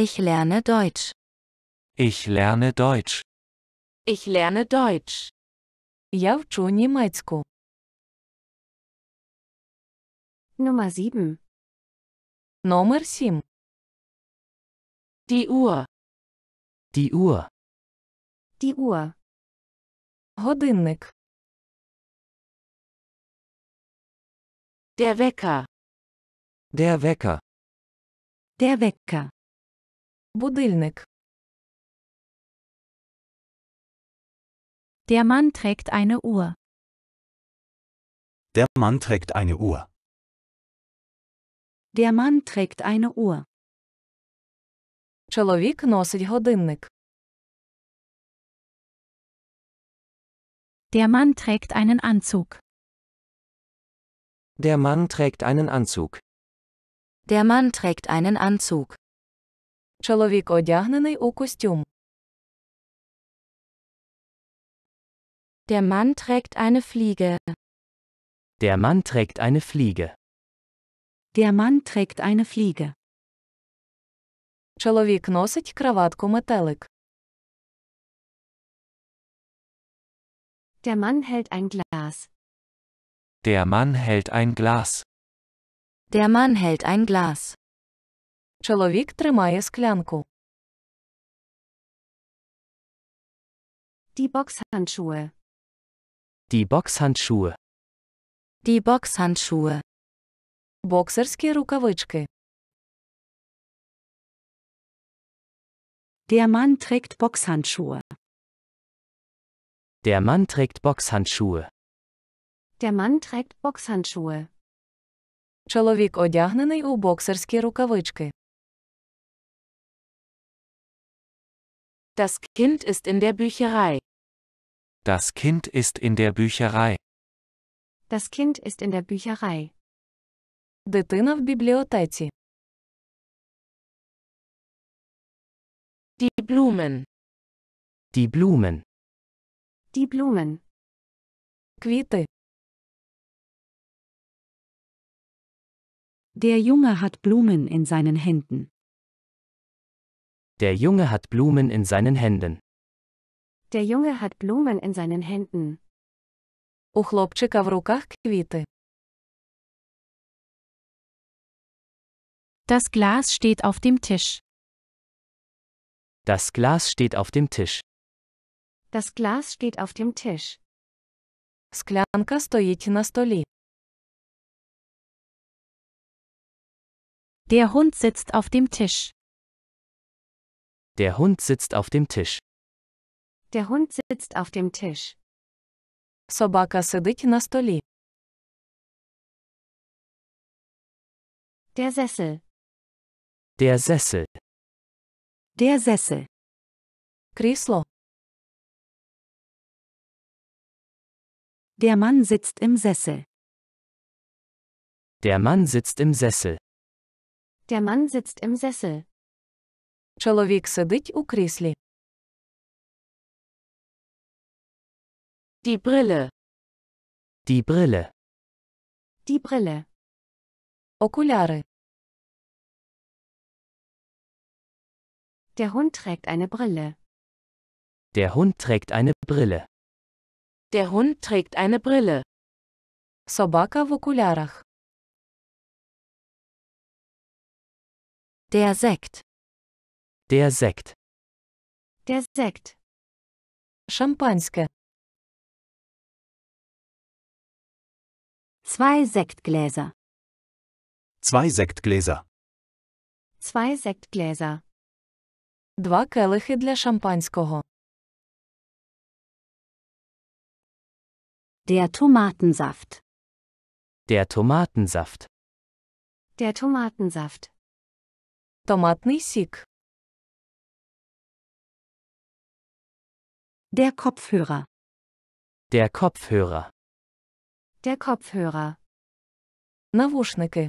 Ich lerne Deutsch. Ich lerne Deutsch. Ich lerne Deutsch. Я вчу німецьку. Nummer 7. Номер 7. Die Uhr. Die Uhr. Die Uhr. Годинник. Der Wecker. Der Wecker. Der Wecker. Будильник. Der Mann trägt eine Uhr. Der Mann trägt eine Uhr. Der Mann trägt eine Uhr. Чоловік носить годинник. Der Mann trägt einen Anzug. Der Mann trägt einen Anzug. Der Mann trägt einen Anzug. Чоловік одягнений у костюм. Der Mann trägt eine Fliege. Der Mann trägt eine Fliege. Der Mann trägt eine Fliege. Чоловік носить краватку метелик. Der Mann hält ein Glas. Der Mann hält ein Glas. Der Mann hält ein Glas. Чоловік тримає склянку. Die Boxhandschuhe. Die Boxhandschuhe. Die Boxhandschuhe. Боксерські рукавички. Der Mann trägt Boxhandschuhe. Der Mann trägt Boxhandschuhe. Der Mann trägt Boxhandschuhe. Чоловік одягнений у боксерські рукавички. Das Kind ist in der Bücherei. Das Kind ist in der Bücherei. Das Kind ist in der Bücherei. Дитина в бібліотеці. Die Blumen. Die Blumen. Die Blumen. Квіти. Der Junge hat Blumen in seinen Händen. Der Junge hat Blumen in seinen Händen. Der Junge hat Blumen in seinen Händen. У хлопчика в руках квіти. Das Glas steht auf dem Tisch. Das Glas steht auf dem Tisch. Das Glas steht auf dem Tisch. Склянка стоїть на столі. Der Hund sitzt auf dem Tisch. Der Hund sitzt auf dem Tisch. Der Hund sitzt auf dem Tisch. Собака сидить на столі. Der Sessel. Der Sessel. Der Sessel. Крісло. Der Mann sitzt im Sessel. Der Mann sitzt im Sessel. Der Mann sitzt im Sessel. Чоловік сидить у кріслі. Die Brille. Die Brille. Die Brille. Окуляри. Der Hund trägt eine Brille. Der Hund trägt eine Brille. Der Hund trägt eine Brille. Собака в окулярах. Der Sekt. Der Sekt. Der Sekt. Шампанское. Zwei Sektgläser. Zwei Sektgläser. Zwei Sektgläser. Два келихи для шампанського. Der Tomatensaft. Der Tomatensaft. Der Tomatensaft. Томатний сік. Der Kopfhörer. Der Kopfhörer. Der Kopfhörer. Навушники.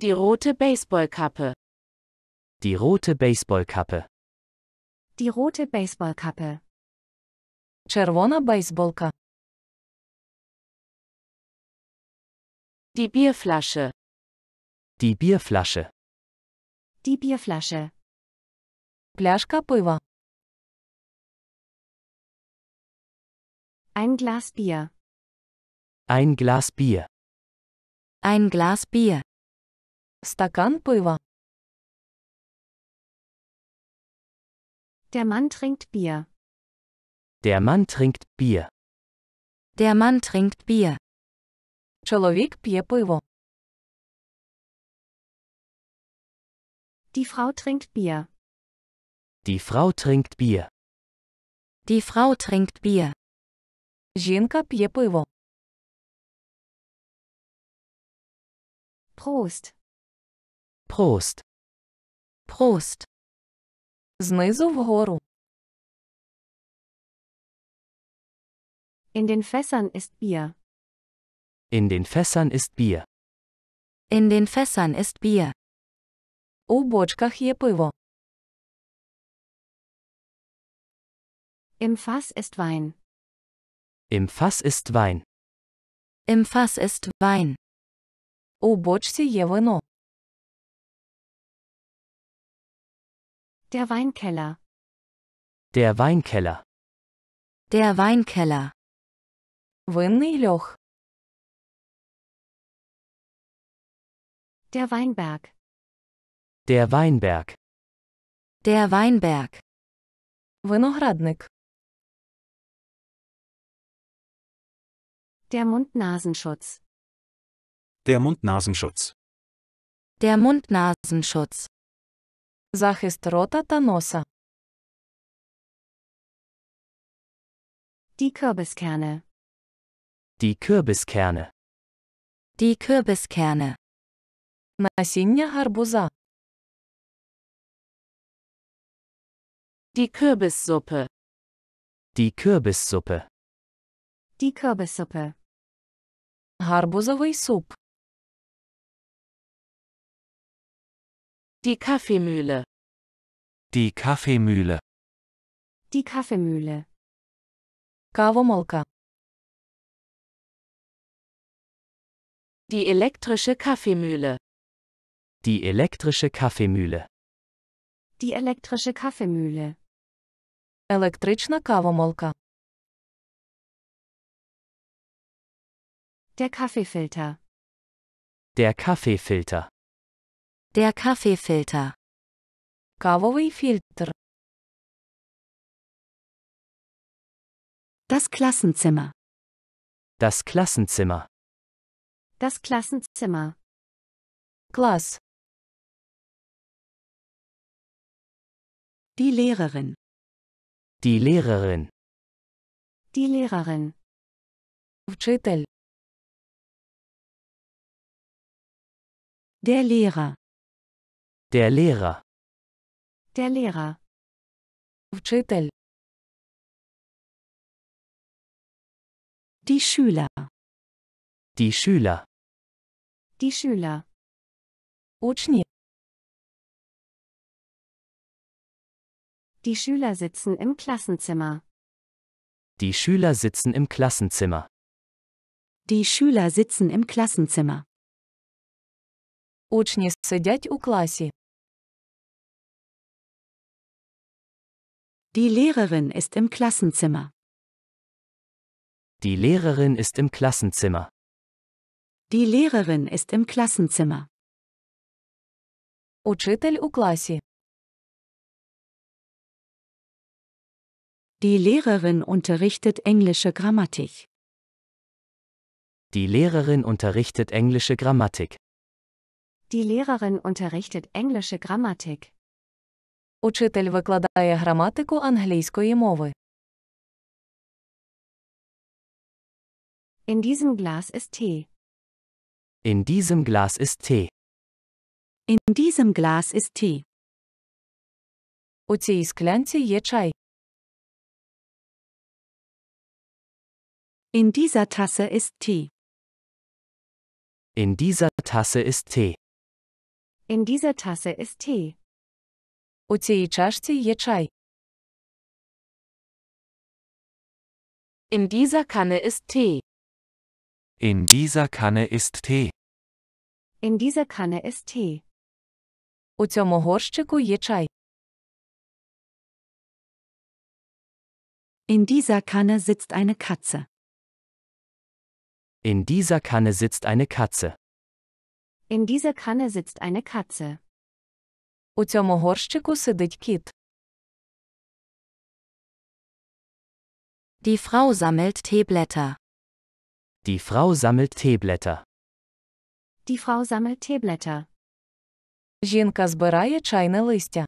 Die rote Baseballkappe. Die rote Baseballkappe. Die rote Baseballkappe. Червона бейсболка. Die Bierflasche. Die Bierflasche. Die Bierflasche. Пляшка пива. Ein Glas Bier. Ein Glas Bier. Ein Glas Bier. Стакан пива. Der Mann trinkt Bier. Der Mann trinkt Bier. Der Mann trinkt Bier. Чоловік п'є пиво. Die Frau trinkt Bier. Die Frau trinkt Bier. Die Frau trinkt Bier. Жінка п'є пиво. Prost. Prost. Prost. Знизу вгору. In den Fässern ist Bier. In den Fässern ist Bier. In den Fässern ist Bier. У бочках є пиво. Im Fass ist Wein. Im Fass ist Wein. Im Fass ist Wein. У бочці є вино. Der Weinkeller. Der Weinkeller. Der Weinkeller. Винний льох. Der Weinberg. Der Weinberg. Der Weinberg. Виноградник. Der Mund-Nasenschutz. Der Mund-Nasenschutz. Der Mund-Nasenschutz. Захист рота та носа. Die Kürbiskerne. Die Kürbiskerne. Die Kürbiskerne. Насіння гарбуза. Die Kürbissuppe. Die Kürbissuppe. Die Kürbissuppe. Гарбузовий суп. Die Kaffeemühle. Die Kaffeemühle. Die Kaffeemühle. Kavomolka. Die elektrische Kaffeemühle. Die elektrische Kaffeemühle. Die elektrische Kaffeemühle. Električna kavomolka. Der Kaffeefilter. Der Kaffeefilter. Der Kaffeefilter. Кавовый фильтр. Das Klassenzimmer. Das Klassenzimmer. Das Klassenzimmer. Klass. Die Lehrerin. Die Lehrerin. Die Lehrerin. Вчитель. Der Lehrer. Der Lehrer. Der Lehrer. Вчитель. Die Schüler. Die Schüler. Die Schüler. Учні. Die Schüler sitzen im Klassenzimmer. Die Schüler sitzen im Klassenzimmer. Die Schüler sitzen im Klassenzimmer. Учні сидять у класі. Die Lehrerin ist im Klassenzimmer. Die Lehrerin ist im Klassenzimmer. Die Lehrerin ist im Klassenzimmer. Учитель у класі. Die Lehrerin unterrichtet englische Grammatik. Die Lehrerin unterrichtet englische Grammatik. Die Lehrerin unterrichtet englische Grammatik. Учитель викладає граматику англійської мови. In diesem Glas ist Tee. In diesem Glas ist Tee. In diesem Glas ist Tee. У цій склянці є чай. In dieser Tasse ist Tee. In dieser Tasse ist Tee. In dieser Tasse ist Tee. У цій чашці є чай. In dieser Kanne ist Tee. In dieser Kanne ist Tee. In dieser Kanne ist Tee. У цьому горщику є чай. In dieser Kanne sitzt eine Katze. In dieser Kanne sitzt eine Katze. In dieser Kanne sitzt eine Katze. У цьому горщику сидить кіт. Die Frau sammelt Teeblätter. Die Frau sammelt Teeblätter. Die Frau sammelt Teeblätter. Жінка збирає чайне листя.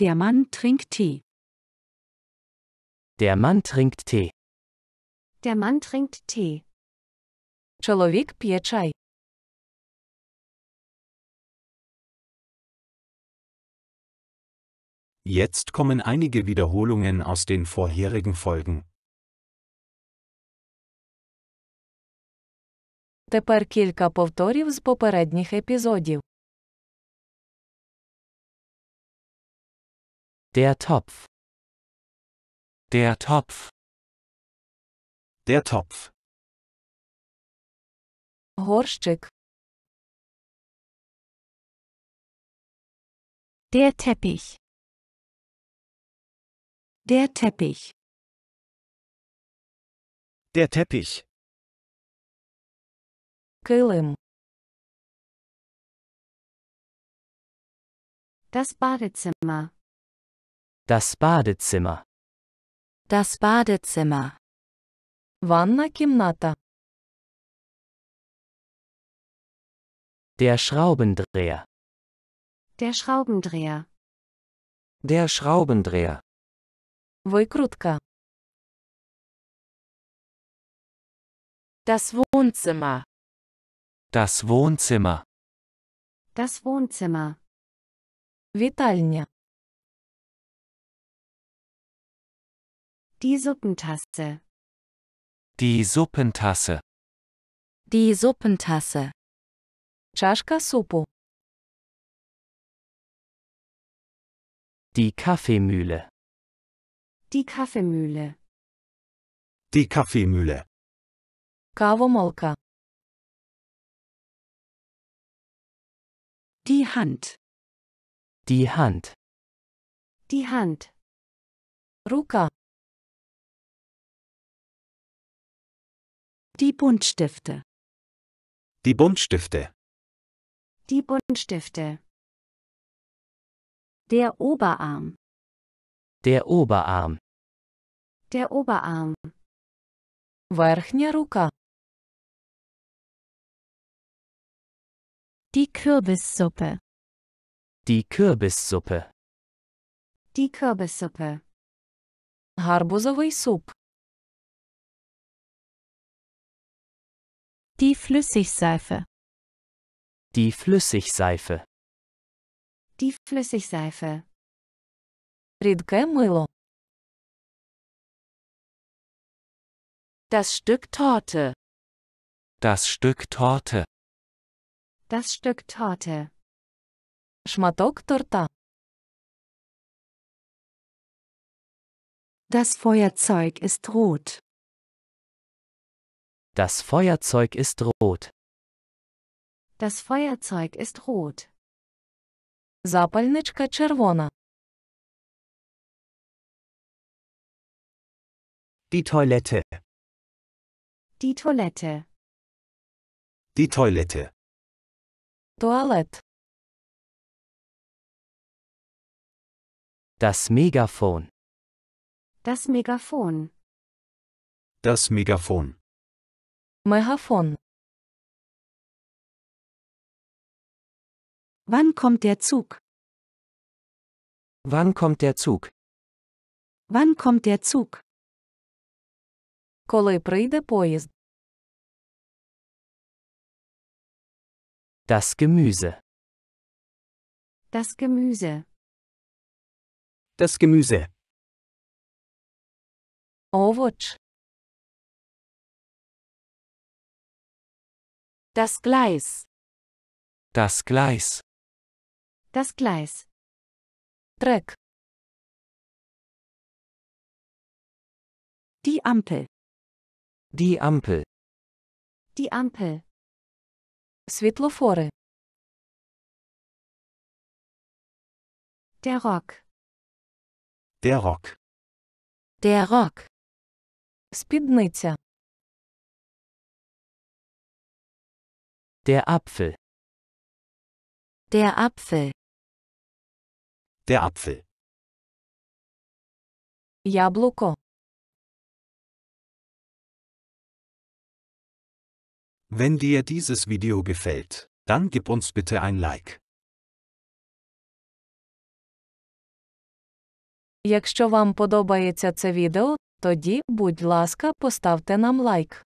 Der Mann trinkt Tee. Der Mann trinkt Tee. Der Mann trinkt Tee. Чоловік п'є чай. Jetzt kommen einige Wiederholungen aus den vorherigen Folgen. Тепер кілька повторів з попередніх епізодів. Der Topf. Der Topf. Der Topf. Horszczyk. Der Teppich. Der Teppich. Der Teppich. Kilim. Das Badezimmer. Das Badezimmer. Das Badezimmer. Wanna Kimnata. Der Schraubendreher. Der Schraubendreher. Der Schraubendreher. Выкрутка. Das Wohnzimmer. Das Wohnzimmer. Das Wohnzimmer. Витальня. Die Suppentasse. Die Suppentasse. Die Suppentasse. Чашка супу. Die Kaffeemühle. Die Kaffeemühle. Die Kaffeemühle. Kavomolka. Die Hand. Die Hand. Die Hand. Ruka. Die Buntstifte. Die Buntstifte. Die Buntstifte. Der Oberarm. Der Oberarm. Der Oberarm. Верхня рука. Die Kürbissuppe. Die Kürbissuppe. Die Kürbissuppe. Гарбузовий суп. Die Flüssigseife. Die Flüssigseife. Die Flüssigseife. Рідке мило. Das Stück Torte. Das Stück Torte. Das Stück Torte. Шматок торта. Das Feuerzeug ist rot. Das Feuerzeug ist rot. Das Feuerzeug ist rot. Запальничка червона. Die Toilette. Die Toilette. Die Toilette. Туалет. Das Megafon. Das Megafon. Das Megafon. Megafon. Wann kommt der Zug? Wann kommt der Zug? Wann kommt der Zug? Коли прийде Das Gemüse. Das Gemüse. Das Gemüse. Овоч. Das Gleis. Das Gleis. Das Gleis. Dreck. Die Ampel. Die Ampel. Die Ampel. Sветлофори. Der Rock. Der Rock. Der Rock. Спідниця. Der Apfel. Der Apfel. Der Apfel. Яблуко. Wenn dir dieses Video gefällt, dann gib uns bitte ein Like. Якщо вам подобається це відео, тоді, будь ласка, поставте нам лайк.